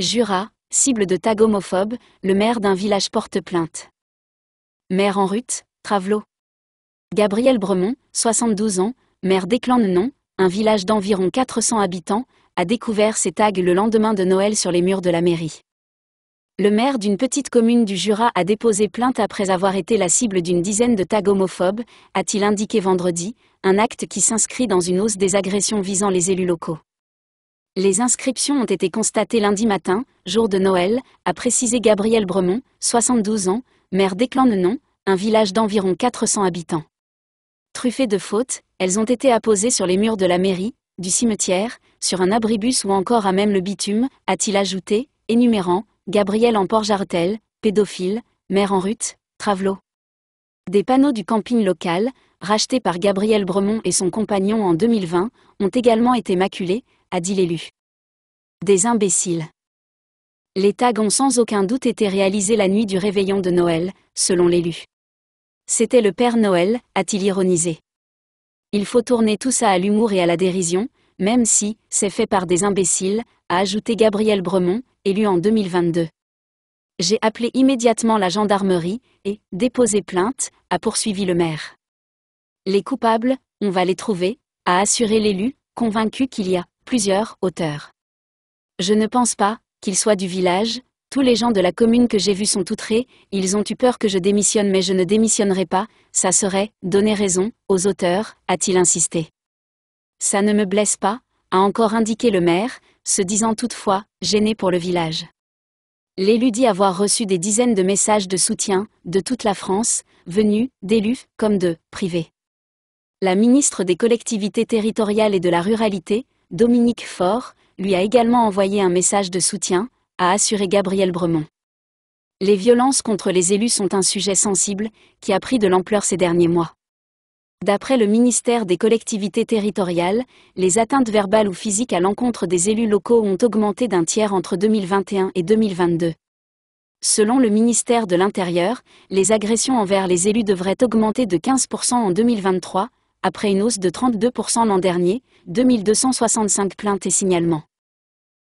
Jura, cible de tagomophobes, le maire d'un village porte plainte. Maire en rut, Travelo. Gabriel Bremont, 72 ans, maire declan non un village d'environ 400 habitants, a découvert ces tags le lendemain de Noël sur les murs de la mairie. Le maire d'une petite commune du Jura a déposé plainte après avoir été la cible d'une dizaine de tags homophobes, a-t-il indiqué vendredi, un acte qui s'inscrit dans une hausse des agressions visant les élus locaux. Les inscriptions ont été constatées lundi matin, jour de Noël, a précisé Gabriel Bremont, 72 ans, maire d'Éclan-Nenon, un village d'environ 400 habitants. Truffées de fautes, elles ont été apposées sur les murs de la mairie, du cimetière, sur un abribus ou encore à même le bitume, a-t-il ajouté, énumérant Gabriel port jartel pédophile, maire en rut, travelot. Des panneaux du camping local, rachetés par Gabriel Bremont et son compagnon en 2020, ont également été maculés, a dit l'élu. Des imbéciles. Les tags ont sans aucun doute été réalisés la nuit du réveillon de Noël, selon l'élu. C'était le Père Noël, a-t-il ironisé. Il faut tourner tout ça à l'humour et à la dérision, même si c'est fait par des imbéciles, a ajouté Gabriel Bremont, élu en 2022. J'ai appelé immédiatement la gendarmerie et déposé plainte, a poursuivi le maire. Les coupables, on va les trouver, a assuré l'élu, convaincu qu'il y a plusieurs, auteurs. Je ne pense pas, qu'ils soient du village, tous les gens de la commune que j'ai vus sont outrés, ils ont eu peur que je démissionne mais je ne démissionnerai pas, ça serait, donner raison, aux auteurs, a-t-il insisté. Ça ne me blesse pas, a encore indiqué le maire, se disant toutefois, gêné pour le village. L'élu dit avoir reçu des dizaines de messages de soutien, de toute la France, venus, d'élus, comme de, privés. La ministre des collectivités territoriales et de la ruralité, Dominique Faure, lui a également envoyé un message de soutien, a assuré Gabriel Bremont. Les violences contre les élus sont un sujet sensible, qui a pris de l'ampleur ces derniers mois. D'après le ministère des collectivités territoriales, les atteintes verbales ou physiques à l'encontre des élus locaux ont augmenté d'un tiers entre 2021 et 2022. Selon le ministère de l'Intérieur, les agressions envers les élus devraient augmenter de 15% en 2023, après une hausse de 32% l'an dernier, 2265 plaintes et signalements.